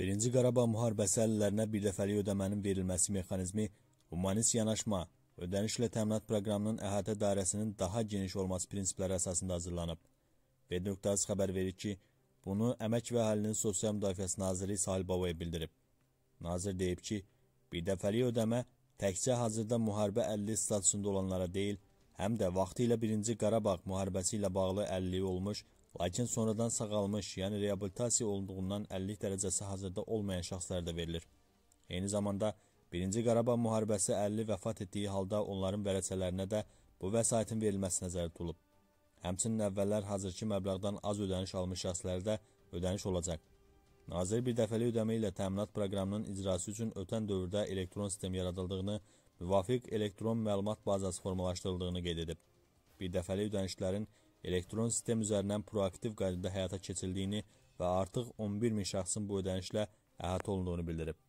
Birinci Qarabağ müharibəsi əllərinə birdəfəlik ödəmənin verilməsi mexanizmi, humanist yanaşma, ödənişlə təminat proqramının əhatə dairəsinin daha geniş olması prinsipləri əsasında hazırlanıb. Bed.az xəbər verir ki, bunu Əmək və Əhalinin Sosial Müdafiəsi Naziri Sahil Babaya bildirib. Nazir deyib ki, birdəfəlik ödəmə təkcə hazırda müharibə 50 statusunda olanlara deyil, həm də vaxtı ilə 1-ci Qarabağ müharibəsi ilə bağlı 50 olmuş Lakin sonradan sağalmış, yəni reabilitasiya olunduğundan 50 dərəcəsi hazırda olmayan şəxslərə də verilir. Eyni zamanda 1-ci Qarabağ müharibəsi 50 vəfat etdiyi halda onların vərəsələrinə də bu vəsaitin verilməsi nəzərdə tutulub. Həmçinin əvvəllər hazırki məbləğdən az ödəniş almış şəxslərdə ödəniş olacaq. Nazir bir dəfəli ödəmə ilə təminat proqramının icrası üçün ötən dövrdə elektron sistem yaradıldığını, müvafiq elektron məlumat bazası formalaşdırıldığını qeyd edib. Bir dəfəli ödənişlərin elektron sistem üzərindən proaktiv qaydada həyata keçirildiyini və artıq 11 min şəxsin bu ödənişlə əhatə olunduğunu bildirib.